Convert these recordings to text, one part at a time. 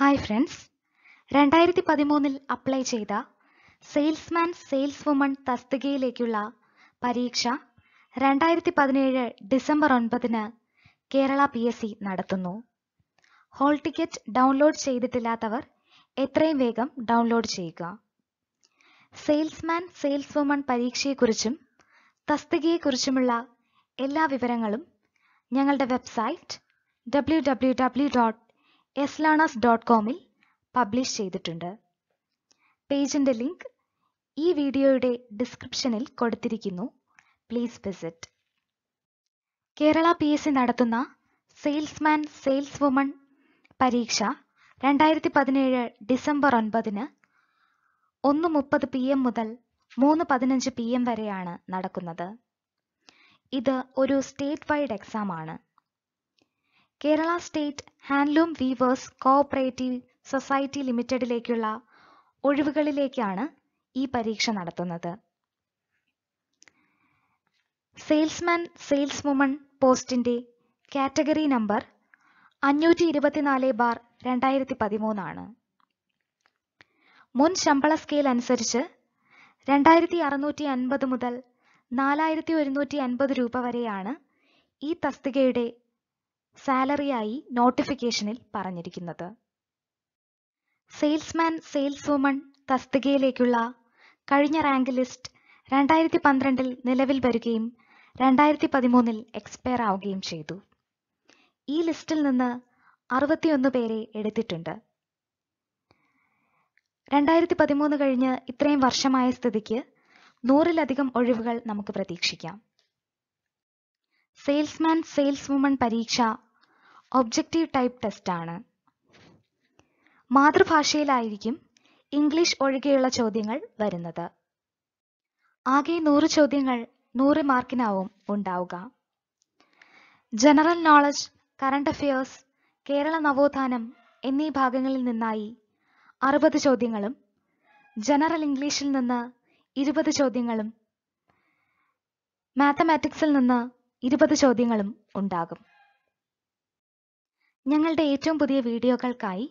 hi friends രണ്ടായിരത്തി പതിമൂന്നിൽ apply ചെയ്ത സെയിൽസ്മാൻ സെയിൽസ് വുമൺ തസ്തികയിലേക്കുള്ള പരീക്ഷ രണ്ടായിരത്തി പതിനേഴ് ഡിസംബർ ഒൻപതിന് കേരള പി എസ് സി നടത്തുന്നു ഹോൾ ടിക്കറ്റ് ഡൗൺലോഡ് ചെയ്തിട്ടില്ലാത്തവർ എത്രയും വേഗം ഡൗൺലോഡ് ചെയ്യുക സെയിൽസ്മാൻ സെയിൽസ് വുമൺ പരീക്ഷയെക്കുറിച്ചും തസ്തികയെക്കുറിച്ചുമുള്ള എല്ലാ വിവരങ്ങളും ഞങ്ങളുടെ website W W W dot എസ്ലാണാസ് ഡോട്ട് കോമിൽ പബ്ലിഷ് ചെയ്തിട്ടുണ്ട് പേജിൻ്റെ ലിങ്ക് ഈ വീഡിയോയുടെ ഡിസ്ക്രിപ്ഷനിൽ കൊടുത്തിരിക്കുന്നു please visit Kerala P S C നടത്തുന്ന സെയിൽസ്മാൻ സെയിൽസ് വുമൺ പരീക്ഷ രണ്ടായിരത്തി പതിനേഴ് ഡിസംബർ ഒൻപതിന് ഒന്ന് മുപ്പത് പി എം മുതൽ മൂന്ന് പതിനഞ്ച് പി എം വരെയാണ് നടക്കുന്നത് ഇത് ഒരു സ്റ്റേറ്റ് വൈഡ് എക്സാം ആണ് Kerala state handloom weavers cooperative society ലിമിറ്റഡിലേക്കുള്ള ഒഴിവുകളിലേക്കാണ് ഈ പരീക്ഷ നടത്തുന്നത് സെയിൽസ്മാൻ സെയിൽസ് വുമൺ പോസ്റ്റിന്റെ കാറ്റഗറി നമ്പർ അഞ്ഞൂറ്റി ഇരുപത്തിനാല് ബാർ രണ്ടായിരത്തി പതിമൂന്നാണ് മുൻ ശമ്പള സ്കെയിൽ അനുസരിച്ച് രണ്ടായിരത്തി അറുന്നൂറ്റി അൻപത് മുതൽ നാലായിരത്തി ഒരുന്നൂറ്റി അൻപത് രൂപ വരെയാണ് ഈ തസ്തികയുടെ സാലറിയായി നോട്ടിഫിക്കേഷനിൽ പറഞ്ഞിരിക്കുന്നത് സെയിൽസ്മാൻ സെയിൽസ് വുമൺ തസ്തികയിലേക്കുള്ള കഴിഞ്ഞ റാങ്ക് ലിസ്റ്റ് രണ്ടായിരത്തി പന്ത്രണ്ടിൽ നിലവിൽ വരികയും രണ്ടായിരത്തി പതിമൂന്നിൽ എക്സ്പയർ ആവുകയും ചെയ്തു ഈ ലിസ്റ്റിൽ നിന്ന് അറുപത്തിയൊന്ന് പേരെ എടുത്തിട്ടുണ്ട് രണ്ടായിരത്തി പതിമൂന്ന് കഴിഞ്ഞ് ഇത്രയും വർഷമായ സ്ഥിതിക്ക് നൂറിലധികം ഒഴിവുകൾ നമുക്ക് പ്രതീക്ഷിക്കാം സെയിൽസ്മാൻ സെയിൽസ് വുമൺ പരീക്ഷ ഒബ്ജക്റ്റീവ് ടൈപ്പ് ടെസ്റ്റാണ് മാതൃഭാഷയിലായിരിക്കും ഇംഗ്ലീഷ് ഒഴികെയുള്ള ചോദ്യങ്ങൾ വരുന്നത് ആകെ നൂറ് ചോദ്യങ്ങൾ നൂറ് മാർക്കിനാവും ഉണ്ടാവുക general knowledge current affairs Kerala നവോത്ഥാനം എന്നീ ഭാഗങ്ങളിൽ നിന്നായി അറുപത് ചോദ്യങ്ങളും ജനറൽ ഇംഗ്ലീഷിൽ നിന്ന് ഇരുപത് ചോദ്യങ്ങളും മാത്തമാറ്റിക്സിൽ നിന്ന് ഇരുപത് ചോദ്യങ്ങളും ഉണ്ടാകും ഞങ്ങളുടെ ഏറ്റവും പുതിയ വീഡിയോകൾക്കായി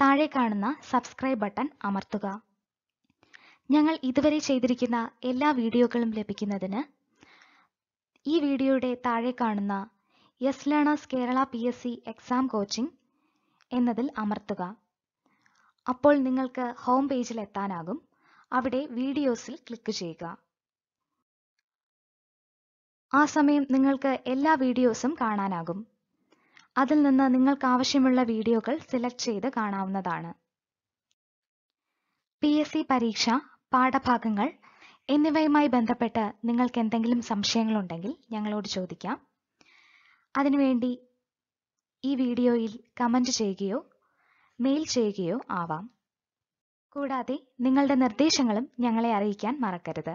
താഴെ കാണുന്ന സബ്സ്ക്രൈബ് ബട്ടൺ അമർത്തുക ഞങ്ങൾ ഇതുവരെ ചെയ്തിരിക്കുന്ന എല്ലാ വീഡിയോകളും ലഭിക്കുന്നതിന് ഈ വീഡിയോയുടെ താഴെ കാണുന്ന yes learners Kerala P S C exam coaching എന്നതിൽ അമർത്തുക അപ്പോൾ നിങ്ങൾക്ക് ഹോം പേജിൽ എത്താനാകും അവിടെ വീഡിയോസിൽ ക്ലിക്ക് ചെയ്യുക ആ സമയം നിങ്ങൾക്ക് എല്ലാ വീഡിയോസും കാണാനാകും അതിൽ നിന്ന് നിങ്ങൾക്ക് ആവശ്യമുള്ള വീഡിയോകൾ സെലക്ട് ചെയ്ത് കാണാവുന്നതാണ് പി എസ് സി പരീക്ഷ പാഠഭാഗങ്ങൾ എന്നിവയുമായി ബന്ധപ്പെട്ട് നിങ്ങൾക്ക് എന്തെങ്കിലും സംശയങ്ങളുണ്ടെങ്കിൽ ഞങ്ങളോട് ചോദിക്കാം അതിനുവേണ്ടി ഈ വീഡിയോയിൽ കമൻറ്റ് ചെയ്യുകയോ മെയിൽ ചെയ്യുകയോ ആവാം കൂടാതെ നിങ്ങളുടെ നിർദ്ദേശങ്ങളും ഞങ്ങളെ അറിയിക്കാൻ മറക്കരുത്